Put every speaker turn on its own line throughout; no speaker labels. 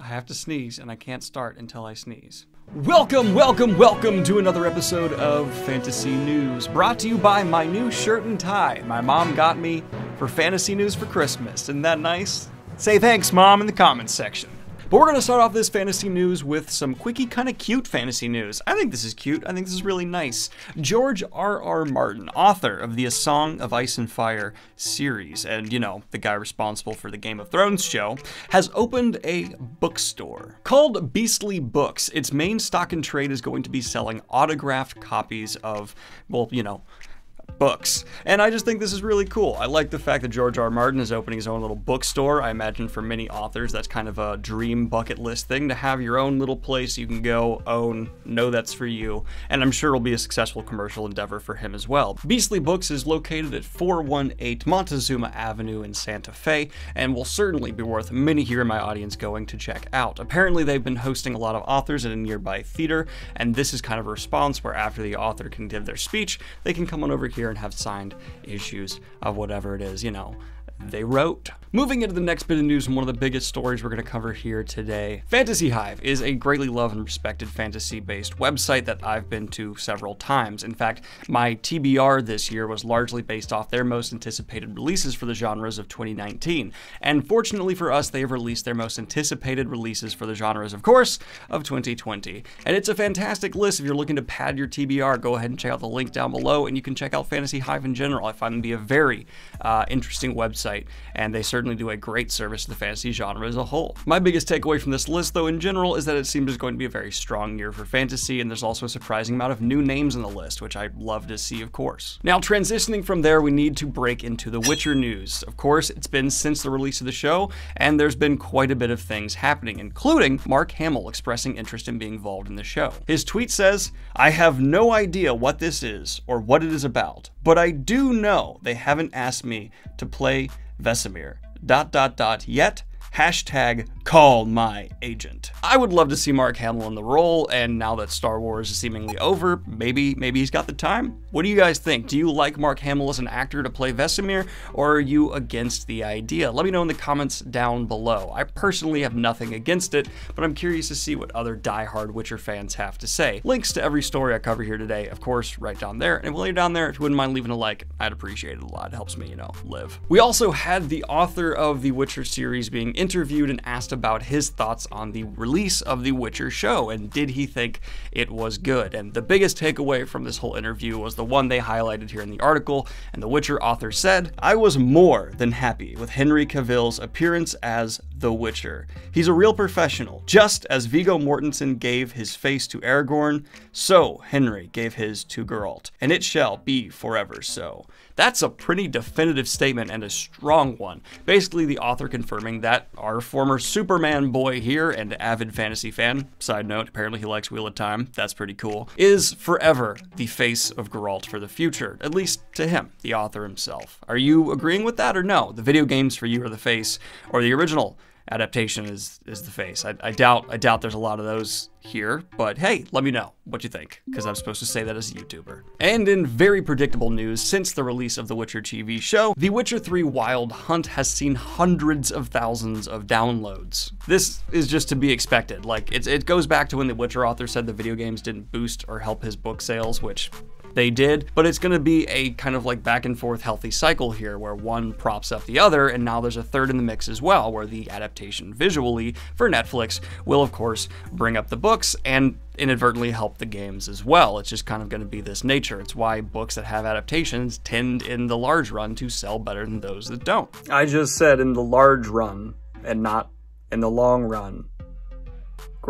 I have to sneeze and I can't start until I sneeze. Welcome, welcome, welcome to another episode of Fantasy News, brought to you by my new shirt and tie my mom got me for Fantasy News for Christmas. Isn't that nice? Say thanks, Mom, in the comments section. But we're going to start off this fantasy news with some quickie, kind of cute fantasy news. I think this is cute. I think this is really nice. George R. R. Martin, author of the A Song of Ice and Fire series, and you know, the guy responsible for the Game of Thrones show, has opened a bookstore called Beastly Books. Its main stock in trade is going to be selling autographed copies of, well, you know, books. And I just think this is really cool. I like the fact that George R. R. Martin is opening his own little bookstore. I imagine for many authors that's kind of a dream bucket list thing to have your own little place you can go, own, know that's for you. And I'm sure it'll be a successful commercial endeavor for him as well. Beastly Books is located at 418 Montezuma Avenue in Santa Fe and will certainly be worth many here in my audience going to check out. Apparently they've been hosting a lot of authors at a nearby theater and this is kind of a response where after the author can give their speech, they can come on over here here and have signed issues of whatever it is, you know, they wrote. Moving into the next bit of news and one of the biggest stories we're going to cover here today. Fantasy Hive is a greatly loved and respected fantasy-based website that I've been to several times. In fact, my TBR this year was largely based off their most anticipated releases for the genres of 2019. And fortunately for us, they have released their most anticipated releases for the genres, of course, of 2020. And it's a fantastic list. If you're looking to pad your TBR, go ahead and check out the link down below, and you can check out Fantasy Hive in general. I find them to be a very uh, interesting website website, and they certainly do a great service to the fantasy genre as a whole. My biggest takeaway from this list, though, in general, is that it seems going to be a very strong year for fantasy, and there's also a surprising amount of new names on the list, which I love to see, of course. Now, transitioning from there, we need to break into The Witcher news. Of course, it's been since the release of the show, and there's been quite a bit of things happening, including Mark Hamill expressing interest in being involved in the show. His tweet says, I have no idea what this is or what it is about, but I do know they haven't asked me to play Vesemir. Dot dot dot yet Hashtag call my agent. I would love to see Mark Hamill in the role, and now that Star Wars is seemingly over, maybe maybe he's got the time. What do you guys think? Do you like Mark Hamill as an actor to play Vesemir, or are you against the idea? Let me know in the comments down below. I personally have nothing against it, but I'm curious to see what other die-hard Witcher fans have to say. Links to every story I cover here today, of course, right down there. And while you're down there, if you wouldn't mind leaving a like, I'd appreciate it a lot. It helps me, you know, live. We also had the author of the Witcher series being interviewed and asked about his thoughts on the release of The Witcher show and did he think it was good. And the biggest takeaway from this whole interview was the one they highlighted here in the article. And The Witcher author said, I was more than happy with Henry Cavill's appearance as The Witcher. He's a real professional. Just as Vigo Mortensen gave his face to Aragorn, so Henry gave his to Geralt. And it shall be forever so. That's a pretty definitive statement and a strong one. Basically, the author confirming that our former Superman boy here and avid fantasy fan, side note, apparently he likes Wheel of Time, that's pretty cool, is forever the face of Geralt for the future, at least to him, the author himself. Are you agreeing with that or no? The video games for you are the face, or the original adaptation is is the face. I, I, doubt I doubt there's a lot of those here, but hey, let me know what you think, because I'm supposed to say that as a YouTuber. And in very predictable news, since the release of The Witcher TV show, The Witcher 3 Wild Hunt has seen hundreds of thousands of downloads. This is just to be expected. Like, it, it goes back to when the Witcher author said the video games didn't boost or help his book sales, which they did, but it's gonna be a kind of like back and forth healthy cycle here where one props up the other and now there's a third in the mix as well where the adaptation visually for Netflix will of course bring up the books and inadvertently help the games as well. It's just kind of going to be this nature. It's why books that have adaptations tend in the large run to sell better than those that don't. I just said in the large run and not in the long run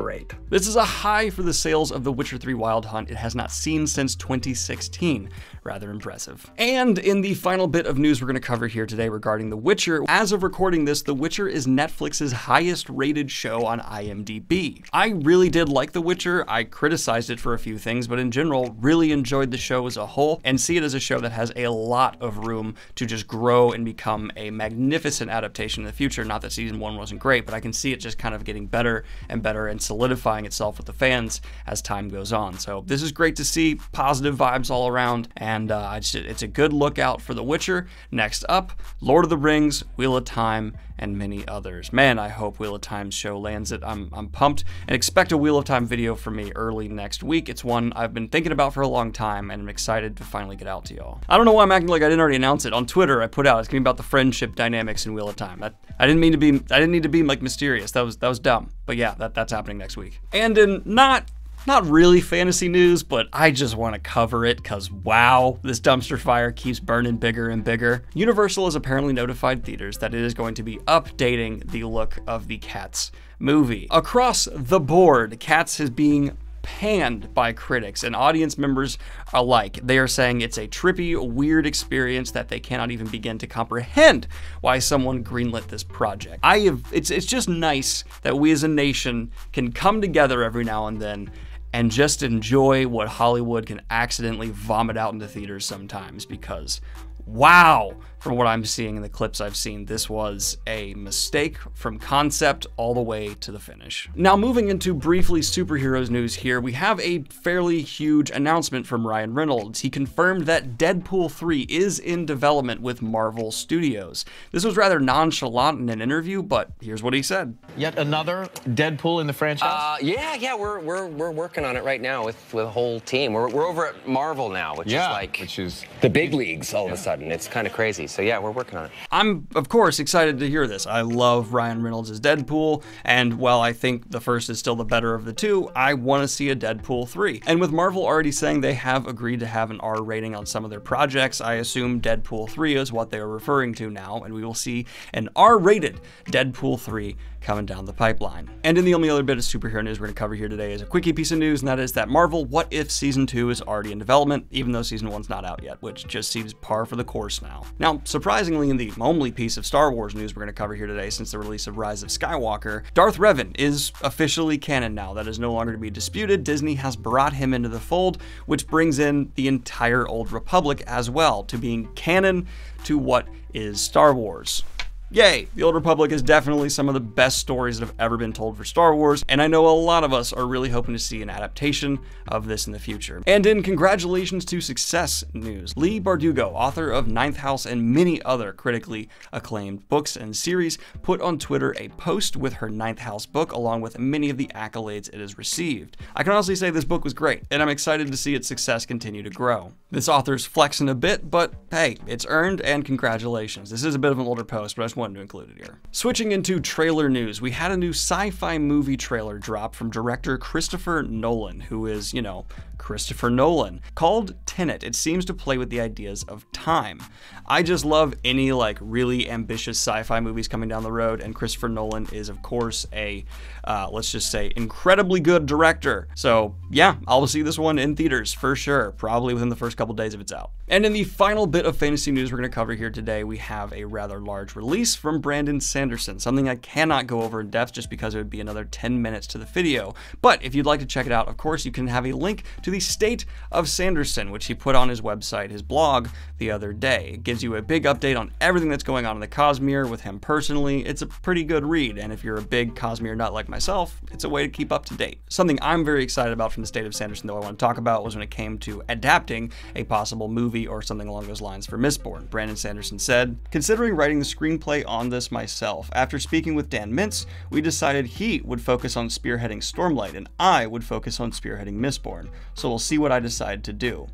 great. This is a high for the sales of The Witcher 3 Wild Hunt it has not seen since 2016. Rather impressive. And in the final bit of news we're going to cover here today regarding The Witcher, as of recording this, The Witcher is Netflix's highest rated show on IMDb. I really did like The Witcher. I criticized it for a few things, but in general, really enjoyed the show as a whole and see it as a show that has a lot of room to just grow and become a magnificent adaptation in the future. Not that season one wasn't great, but I can see it just kind of getting better and better and solidifying itself with the fans as time goes on. So this is great to see, positive vibes all around, and uh, it's, it's a good lookout for The Witcher. Next up, Lord of the Rings, Wheel of Time, and many others. Man, I hope Wheel of Time show lands it. I'm, I'm pumped and expect a Wheel of Time video from me early next week. It's one I've been thinking about for a long time and I'm excited to finally get out to y'all. I don't know why I'm acting like I didn't already announce it. On Twitter, I put out, it's gonna be about the friendship dynamics in Wheel of Time. I, I didn't mean to be, I didn't need to be like mysterious. That was, that was dumb. But yeah, that, that's happening next week. And in not not really fantasy news, but I just want to cover it because wow, this dumpster fire keeps burning bigger and bigger. Universal has apparently notified theaters that it is going to be updating the look of the Cats movie. Across the board, Cats is being panned by critics and audience members alike. They are saying it's a trippy, weird experience that they cannot even begin to comprehend why someone greenlit this project. I have it's it's just nice that we as a nation can come together every now and then and just enjoy what Hollywood can accidentally vomit out into theaters sometimes because wow, from what I'm seeing in the clips I've seen, this was a mistake from concept all the way to the finish. Now moving into briefly superheroes news here, we have a fairly huge announcement from Ryan Reynolds. He confirmed that Deadpool 3 is in development with Marvel Studios. This was rather nonchalant in an interview, but here's what he said. Yet another Deadpool in the franchise? Uh, yeah, yeah, we're, we're, we're working on it right now with, with a whole team. We're, we're over at Marvel now, which yeah, is like which is the big leagues all yeah. of a sudden. It's kind of crazy. So yeah, we're working on it. I'm, of course, excited to hear this. I love Ryan Reynolds as Deadpool, and while I think the first is still the better of the two, I want to see a Deadpool 3. And with Marvel already saying they have agreed to have an R rating on some of their projects, I assume Deadpool 3 is what they are referring to now, and we will see an R-rated Deadpool 3 coming down the pipeline. And in the only other bit of superhero news we're going to cover here today is a quickie piece of news, and that is that Marvel What If Season 2 is already in development, even though Season 1's not out yet, which just seems par for the course now. Now, surprisingly, in the only piece of Star Wars news we're going to cover here today since the release of Rise of Skywalker, Darth Revan is officially canon now. That is no longer to be disputed. Disney has brought him into the fold, which brings in the entire Old Republic as well to being canon to what is Star Wars. Yay! The Old Republic is definitely some of the best stories that have ever been told for Star Wars, and I know a lot of us are really hoping to see an adaptation of this in the future. And in congratulations to success news, Lee Bardugo, author of Ninth House and many other critically acclaimed books and series, put on Twitter a post with her Ninth House book along with many of the accolades it has received. I can honestly say this book was great, and I'm excited to see its success continue to grow. This author's flexing a bit, but hey, it's earned and congratulations. This is a bit of an older post, but I just wanted to include it here. Switching into trailer news, we had a new sci-fi movie trailer drop from director Christopher Nolan, who is, you know, Christopher Nolan. Called Tenet, it seems to play with the ideas of time. I just love any like really ambitious sci-fi movies coming down the road, and Christopher Nolan is of course a, uh, let's just say, incredibly good director. So yeah, I'll see this one in theaters for sure, probably within the first couple days if it's out. And in the final bit of fantasy news we're gonna cover here today, we have a rather large release from Brandon Sanderson, something I cannot go over in depth just because it would be another 10 minutes to the video. But if you'd like to check it out, of course, you can have a link to the State of Sanderson, which he put on his website, his blog, the other day. It gives you a big update on everything that's going on in the Cosmere with him personally. It's a pretty good read, and if you're a big Cosmere nut like myself, it's a way to keep up to date. Something I'm very excited about from the State of Sanderson, though, I want to talk about was when it came to adapting a possible movie or something along those lines for Mistborn. Brandon Sanderson said, Considering writing the screenplay play on this myself. After speaking with Dan Mintz, we decided he would focus on spearheading Stormlight and I would focus on spearheading Mistborn, so we'll see what I decide to do.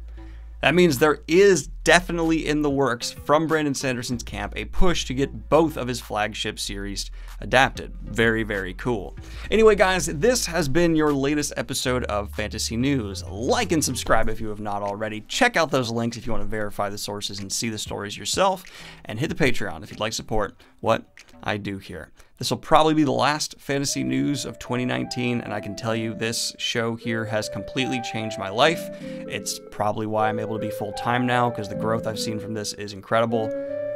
That means there is definitely in the works from Brandon Sanderson's camp a push to get both of his flagship series adapted. Very, very cool. Anyway, guys, this has been your latest episode of Fantasy News. Like and subscribe if you have not already. Check out those links if you want to verify the sources and see the stories yourself. And hit the Patreon if you'd like support what I do here. This will probably be the last fantasy news of 2019, and I can tell you this show here has completely changed my life. It's probably why I'm able to be full time now, because the growth I've seen from this is incredible.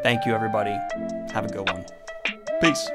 Thank you, everybody. Have a good one. Peace.